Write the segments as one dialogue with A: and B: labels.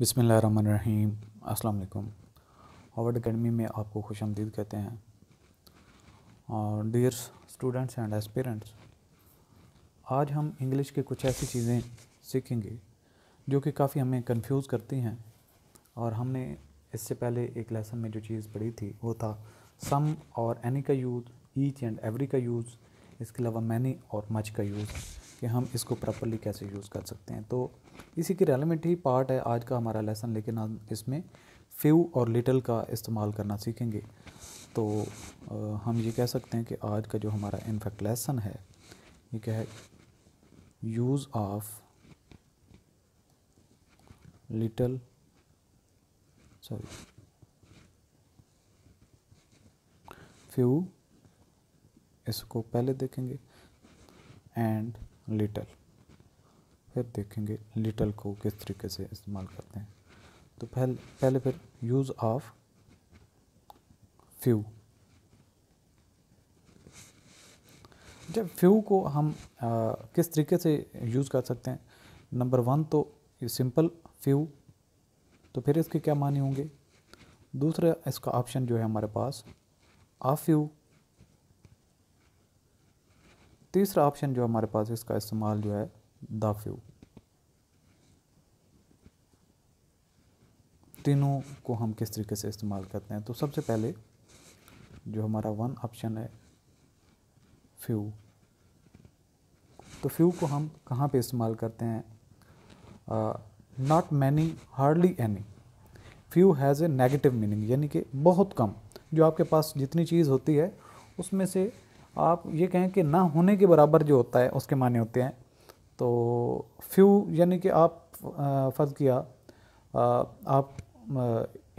A: बिसमीम् अल्लाम Howard academy में आपको खुश आमदीद कहते हैं और डियर स्टूडेंट्स एंड एस्पेरेंट्स आज हम इंग्लिश के कुछ ऐसी चीज़ें सीखेंगे जो कि काफ़ी हमें कंफ्यूज करती हैं और हमने इससे पहले एक लेसन में जो चीज़ पढ़ी थी वो था सम और एनी का यूज़ ईच एंड एवरी का यूज़ इसके अलावा मैनी और मच का यूज़ कि हम इसको प्रॉपरली कैसे यूज़ कर सकते हैं तो इसी के रेलिवेंट ही पार्ट है आज का हमारा लेसन लेकिन हम इसमें फ्यू और लिटल का इस्तेमाल करना सीखेंगे तो आ, हम ये कह सकते हैं कि आज का जो हमारा इनफैक्ट लेसन है ये क्या है use of little sorry few इसको पहले देखेंगे एंड लिटल फिर देखेंगे लिटल को किस तरीके से इस्तेमाल करते हैं तो पहले पहले फिर यूज़ ऑफ फ्यू जब फ्यू को हम आ, किस तरीके से यूज़ कर सकते हैं नंबर वन तो सिंपल फ्यू तो फिर इसके क्या मानी होंगे दूसरा इसका ऑप्शन जो है हमारे पास ऑफ फ्यू तीसरा ऑप्शन जो हमारे पास इसका इस्तेमाल जो है द फ्यू तीनों को हम किस तरीके से इस्तेमाल करते हैं तो सबसे पहले जो हमारा वन ऑप्शन है फ्यू तो फ्यू को हम कहाँ पे इस्तेमाल करते हैं not many hardly any few has a negative meaning यानी कि बहुत कम जो आपके पास जितनी चीज़ होती है उसमें से आप ये कहें कि ना होने के बराबर जो होता है उसके माने होते हैं तो फ्यू यानी कि आप फ़र्ज़ किया आप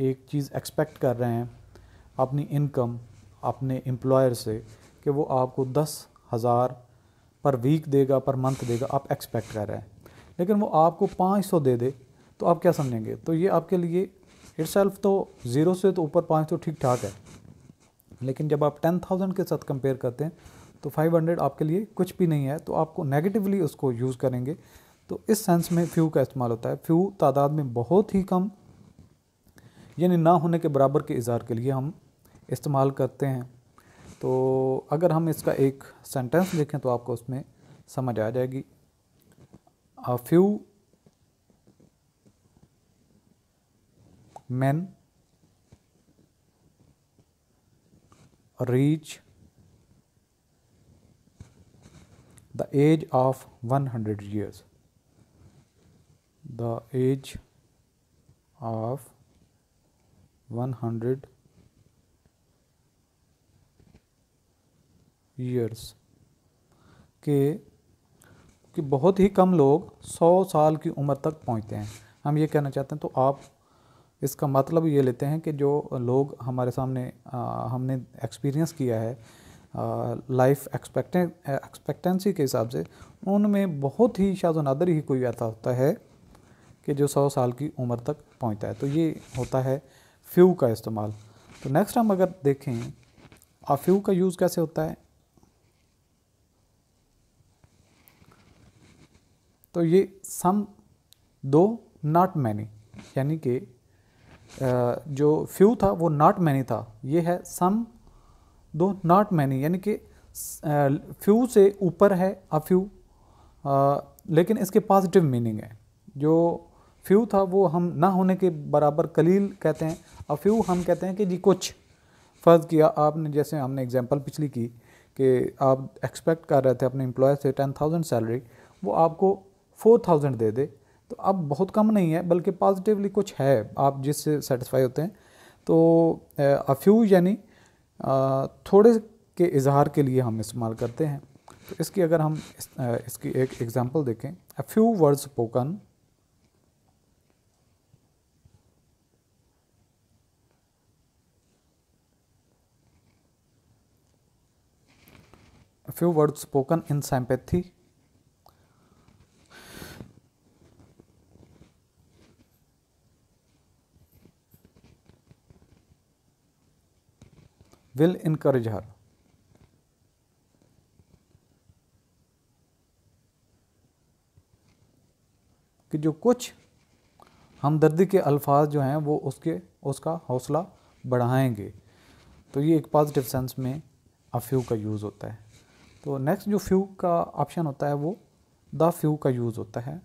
A: एक चीज़ एक्सपेक्ट कर रहे हैं अपनी इनकम अपने एम्प्लॉयर से कि वो आपको दस हज़ार पर वीक देगा पर मंथ देगा आप एक्सपेक्ट कर रहे हैं लेकिन वो आपको पाँच सौ दे दे तो आप क्या समझेंगे तो ये आपके लिए इट सेल्फ तो ज़ीरो से तो ऊपर पाँच सौ तो ठीक ठाक है लेकिन जब आप टेन थाउजेंड के साथ कंपेयर करते हैं तो फाइव हंड्रेड आपके लिए कुछ भी नहीं है तो आपको नेगेटिवली उसको यूज़ करेंगे तो इस सेंस में फ्यू का इस्तेमाल होता है फ्यू तादाद में बहुत ही कम यानी ना होने के बराबर के इज़हार के लिए हम इस्तेमाल करते हैं तो अगर हम इसका एक सेंटेंस देखें तो आपको उसमें समझ आ जाएगी few man reach the age of 100 years the age of 100 years के कि बहुत ही कम लोग 100 साल की उम्र तक पहुंचते हैं हम ये कहना चाहते हैं तो आप इसका मतलब ये लेते हैं कि जो लोग हमारे सामने आ, हमने एक्सपीरियंस किया है लाइफ एक्सपेक्टे एक्सपेक्टेंसी के हिसाब से उनमें बहुत ही शाजो नादर ही कोई ऐसा होता है कि जो सौ साल की उम्र तक पहुंचता है तो ये होता है फ्यू का इस्तेमाल तो नेक्स्ट हम अगर देखें अफ्यू का यूज़ कैसे होता है तो ये सम दो नॉट मैनी यानी कि जो फ्यू था वो नॉट मैनी था ये है सम दो नॉट मैनी यानी कि फ्यू से ऊपर है अफ्यू लेकिन इसके पॉजिटिव मीनिंग है जो फ्यू था वो हम ना होने के बराबर कलील कहते हैं अफ्यू हम कहते हैं कि जी कुछ फ़र्ज़ किया आपने जैसे हमने एग्जांपल पिछली की कि आप एक्सपेक्ट कर रहे थे अपने एम्प्लॉय से टेन थाउजेंड सैलरी वो आपको फोर थाउजेंड दे दे तो अब बहुत कम नहीं है बल्कि पॉजिटिवली कुछ है आप जिससे सेटिस्फाई होते हैं तो अफ्यू यानी थोड़े के इजहार के लिए हम इस्तेमाल करते हैं तो इसकी अगर हम इस, इसकी एक एग्ज़ाम्पल देखें a few words spoken few words spoken in sympathy will encourage her. कि जो कुछ हमदर्दी के अल्फाज जो हैं वो उसके उसका हौसला बढ़ाएंगे तो ये एक पॉजिटिव सेंस में अ फ्यू का यूज़ होता है तो नेक्स्ट जो फ्यू का ऑप्शन होता है वो द फ्यू का यूज़ होता है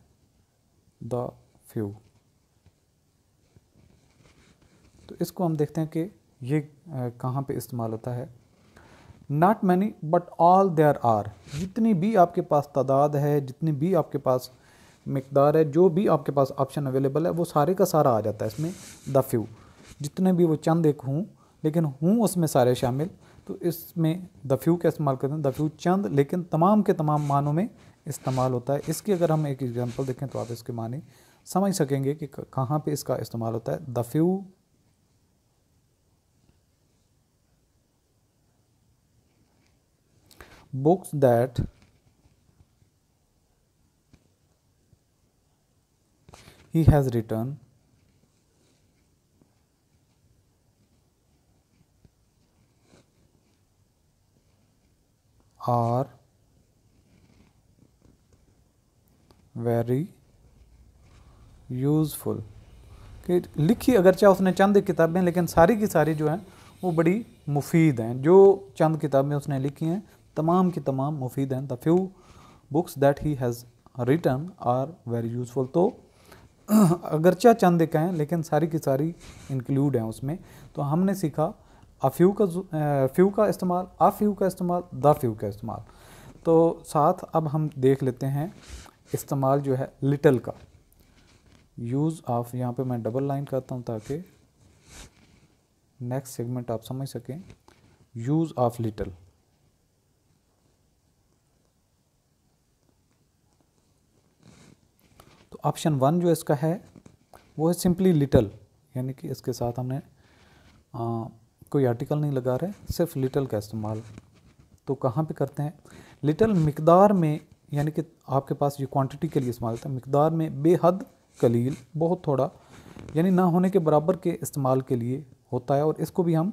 A: द फ्यू तो इसको हम देखते हैं कि ये कहाँ पे इस्तेमाल होता है not many but all there are जितनी भी आपके पास तादाद है जितनी भी आपके पास मकदार है जो भी आपके पास ऑप्शन अवेलेबल है वो सारे का सारा आ जाता है इसमें द फ्यू जितने भी वो चंद एक हूँ लेकिन हूँ उसमें सारे शामिल तो इसमें द फ्यू का इस्तेमाल करते हैं द फ्यू चंद लेकिन तमाम के तमाम मानों में इस्तेमाल होता है इसकी अगर हम एक एग्जांपल देखें तो आप इसके माने समझ सकेंगे कि कहाँ पे इसका इस्तेमाल होता है the few books that he has written are very useful कि लिखी अगरचे उसने चंद किताबें लेकिन सारी की सारी जो हैं वो बड़ी मुफीद हैं जो चंद किताबें उसने लिखी हैं तमाम के तमाम मुफीद हैं the few books that he has written are very useful तो अगरचा चंद एक हैं लेकिन सारी की सारी इंक्लूड हैं उसमें तो हमने सीखा अ फ्यू का फ्यू का इस्तेमाल अ फ्यू का इस्तेमाल द फ्यू का इस्तेमाल तो साथ अब हम देख लेते हैं इस्तेमाल जो है लिटल का यूज़ ऑफ यहाँ पे मैं डबल लाइन करता हूँ ताकि नेक्स्ट सेगमेंट आप समझ सकें use of little option one जो इसका है वो है सिंपली लिटल यानी कि इसके साथ हमने आ, कोई आर्टिकल नहीं लगा रहे सिर्फ लिटल का इस्तेमाल तो कहाँ पे करते हैं लिटल मकदार में यानी कि आपके पास ये क्वांटिटी के लिए इस्तेमाल होता है मकदार में बेहद कलील बहुत थोड़ा यानी ना होने के बराबर के इस्तेमाल के लिए होता है और इसको भी हम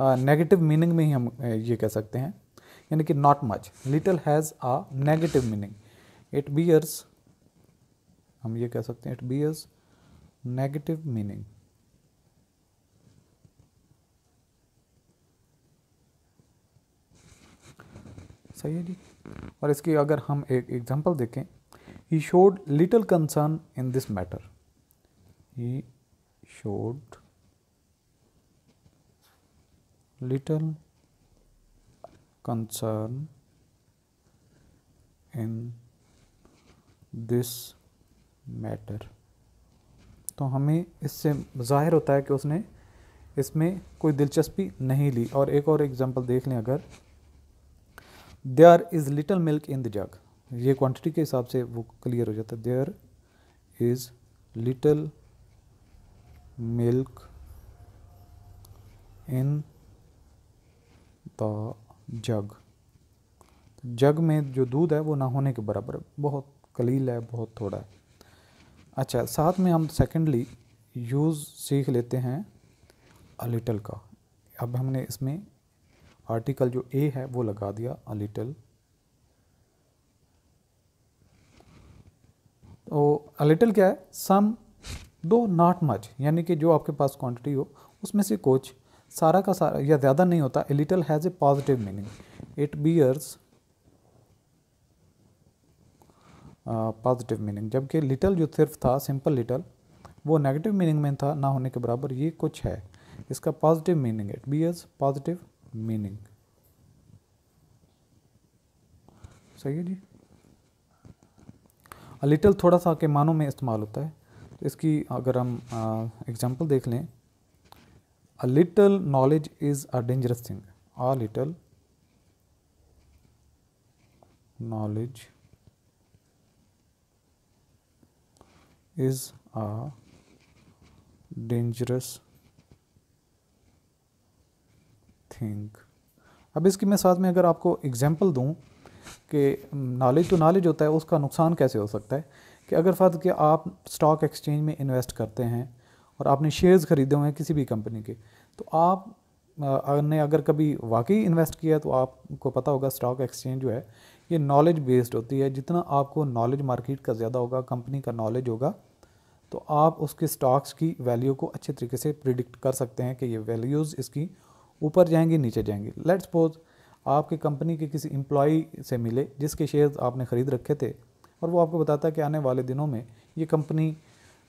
A: नेगेटिव मीनिंग में ही हम ये कह सकते हैं यानी कि not much little has a negative meaning it bears हम ये कह सकते हैं it be as negative meaning सही है जी और इसकी अगर हम एक एग्जांपल देखें he showed little concern in this matter he showed little concern in this matter तो हमें इससे जाहिर होता है कि उसने इसमें कोई दिलचस्पी नहीं ली और एक और एग्जांपल देख लें अगर there is little milk in the jug ये क्वांटिटी के हिसाब से वो क्लियर हो जाता है there is little milk in the jug jug में जो दूध है वो ना होने के बराबर बहुत कलील है बहुत थोड़ा है अच्छा साथ में हम सेकेंडली यूज़ सीख लेते हैं अ लिटल का अब हमने इसमें आर्टिकल जो ए है वो लगा दिया अ लिटल तो अ लिटल क्या है सम दो नॉट मच यानी कि जो आपके पास क्वांटिटी हो उसमें से कुछ सारा का सारा या ज़्यादा नहीं होता a little has a positive meaning it bears positive meaning जबकि लिटल जो सिर्फ था सिंपल लिटल वो नेगेटिव मीनिंग में था ना होने के बराबर ये कुछ है इसका positive meaning it be as positive meaning सही है जी अ लिटल थोड़ा सा के मानों में इस्तेमाल होता है तो इसकी अगर हम एग्जांपल देख लें a little knowledge is a dangerous thing a little knowledge is a dangerous thing अब इसकी मैं साथ में अगर आपको एग्जाम्पल दूँ कि नॉलेज तो नॉलेज होता है उसका नुकसान कैसे हो सकता है कि अगर फर्द कि आप स्टॉक एक्सचेंज में इन्वेस्ट करते हैं और आपने शेयर्स ख़रीदे हुए हैं किसी भी कंपनी के तो आप ने अगर कभी वाकई इन्वेस्ट किया तो आपको पता होगा स्टॉक एक्सचेंज जो है ये नॉलेज बेस्ड होती है जितना आपको नॉलेज मार्केट का ज़्यादा होगा कंपनी का नॉलेज होगा तो आप उसके स्टॉक्स की वैल्यू को अच्छे तरीके से प्रिडिक्ट कर सकते हैं कि ये वैल्यूज़ इसकी ऊपर जाएंगी नीचे जाएंगी लेट्स सपोज आपकी कंपनी के किसी एम्प्लॉई से मिले जिसके शेयर्स आपने ख़रीद रखे थे और वो आपको बताता है कि आने वाले दिनों में ये कंपनी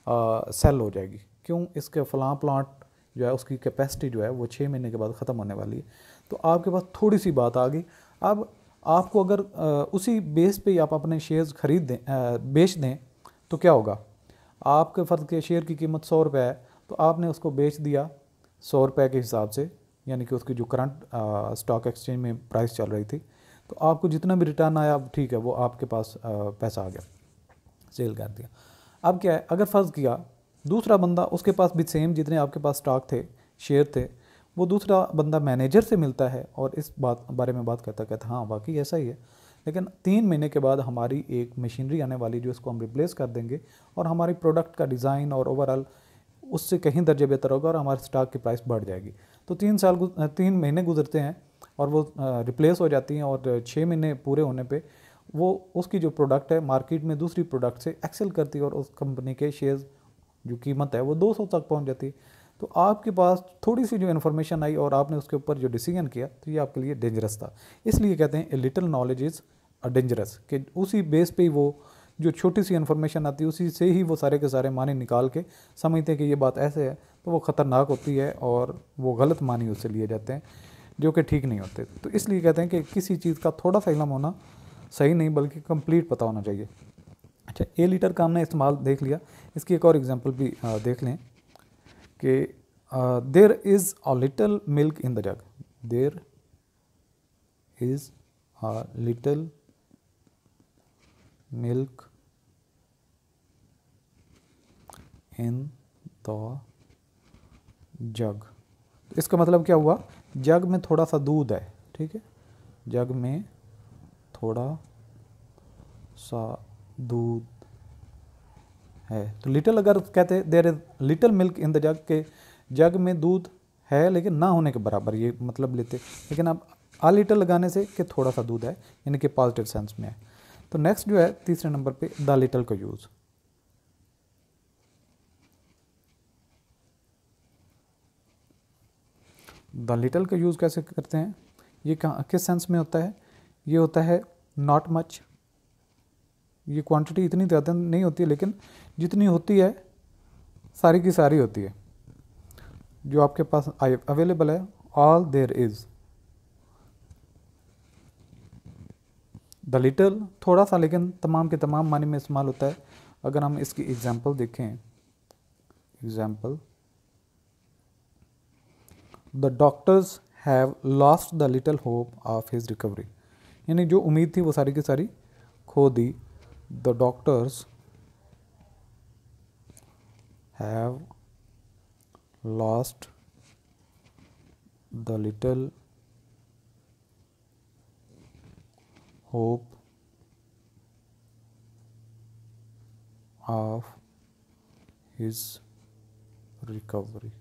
A: सेल हो जाएगी क्यों इसके फलां प्लांट जो है उसकी कैपेसिटी जो है वो छः महीने के बाद ख़त्म होने वाली है तो आपके पास थोड़ी सी बात आ गई अब आपको अगर उसी बेस पे आप अपने शेयर्स खरीद दें बेच दें तो क्या होगा आपके फ़र्द के शेयर की कीमत सौ रुपये है तो आपने उसको बेच दिया सौ रुपये के हिसाब से यानी कि उसकी जो करंट स्टॉक एक्सचेंज में प्राइस चल रही थी तो आपको जितना भी रिटर्न आया ठीक है वो आपके पास आ, पैसा आ गया सेल कर दिया अब क्या है अगर फ़र्ज़ किया दूसरा बंदा उसके पास भी सेम जितने आपके पास स्टॉक थे शेयर थे वो दूसरा बंदा मैनेजर से मिलता है और इस बात बारे में बात करता कहता हाँ वाकई ऐसा ही है लेकिन तीन महीने के बाद हमारी एक मशीनरी आने वाली जो इसको हम रिप्लेस कर देंगे और हमारी प्रोडक्ट का डिज़ाइन और ओवरऑल उससे कहीं दर्जे बेहतर होगा और हमारे स्टॉक की प्राइस बढ़ जाएगी तो तीन साल तीन महीने गुजरते हैं और वो रिप्लेस हो जाती हैं और छः महीने पूरे होने पर वो उसकी जो प्रोडक्ट है मार्केट में दूसरी प्रोडक्ट से एक्सेल करती है और उस कंपनी के शेयर्स जो कीमत है वो दो सौ तक पहुँच जाती है तो आपके पास थोड़ी सी जो इन्फॉर्मेशन आई और आपने उसके ऊपर जो डिसीजन किया तो ये आपके लिए डेंजरस था इसलिए कहते हैं a little knowledge is a dangerous कि उसी बेस पे ही वो जो छोटी सी इन्फॉर्मेशन आती है उसी से ही वो सारे के सारे माने निकाल के समझते हैं कि ये बात ऐसे है तो वो ख़तरनाक होती है और वो गलत मानी उससे लिए जाते हैं जो कि ठीक नहीं होते तो इसलिए कहते हैं कि किसी चीज़ का थोड़ा सा इलम होना सही नहीं बल्कि कंप्लीट पता होना चाहिए अच्छा ए लीटर का हमने इस्तेमाल देख लिया इसकी एक और एग्जाम्पल भी देख लें कि there is a little milk in the jug there is a little milk in the jug इसका मतलब क्या हुआ जग में थोड़ा सा दूध है ठीक है जग में थोड़ा सा दूध है तो लिटिल अगर कहते हैं there is little milk in the jug के जग में दूध है लेकिन ना होने के बराबर ये मतलब लेते लेकिन अब आ लिटल लगाने से कि थोड़ा सा दूध है यानी कि पॉजिटिव सेंस में है तो नेक्स्ट जो है तीसरे नंबर पे द लिटल का यूज़ द लिटल का यूज़ कैसे करते हैं ये किस सेंस में होता है ये होता है नॉट मच ये क्वांटिटी इतनी ज़्यादा नहीं होती है लेकिन जितनी होती है सारी की सारी होती है जो आपके पास अवेलेबल है all there is the little थोड़ा सा लेकिन तमाम के तमाम मानी में इस्तेमाल होता है अगर हम इसकी एग्जाम्पल देखें example the doctors have lost the little hope of his recovery यानी जो उम्मीद थी वो सारी की सारी खो दी the doctors have lost the little hope of his recovery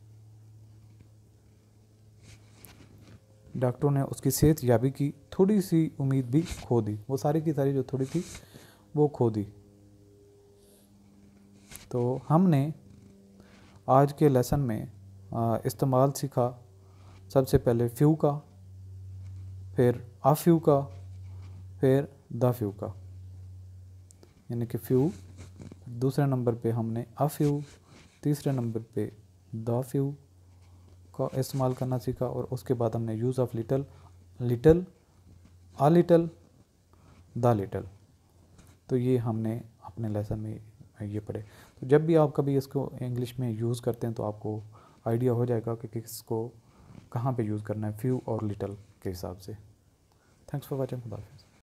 A: डॉक्टरों ने उसकी सेहत याबी की थोड़ी सी उम्मीद भी खो दी वो सारी की सारी जो थोड़ी थी वो खो दी तो हमने आज के लेसन में इस्तेमाल सीखा सबसे पहले फ्यू का फिर अफ्यू का फिर द फ्यू का यानी कि फ्यू दूसरे नंबर पे हमने अफ्यू तीसरे नंबर पे द फ्यू का इस्तेमाल करना सीखा और उसके बाद हमने use of little little ah little the little तो ये हमने अपने लेसन में ये पढ़े तो जब भी आप कभी इसको इंग्लिश में यूज़ करते हैं तो आपको आइडिया हो जाएगा कि किसको कहाँ पे यूज़ करना है फ्यू और लिटल के हिसाब से थैंक्स फॉर वॉचिंग खुदाफ़ि